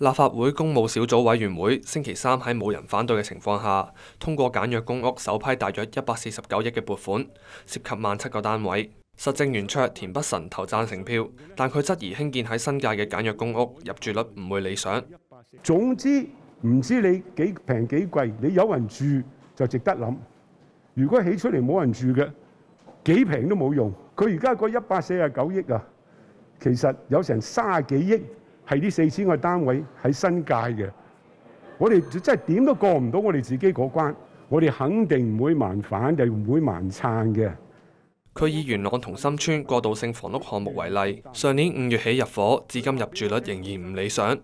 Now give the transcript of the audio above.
立法會公務小組委員會星期三喺冇人反對嘅情況下，通過簡約公屋首批大約一百四十九億嘅撥款，涉及萬七個單位。實政员卓田北辰投贊成票，但佢質疑興建喺新界嘅簡約公屋入住率唔會理想。總之唔知你幾平幾貴，你有人住就值得諗。如果起出嚟冇人住嘅，幾平都冇用。佢而家個一百四十九億啊，其實有成三十幾億。係呢四千個單位喺新界嘅，我哋真係點都過唔到我哋自己嗰關，我哋肯定唔會盲反，就唔會盲撐嘅。佢以元朗同心村過渡性房屋項目為例，上年五月起入伙，至今入住率仍然唔理想。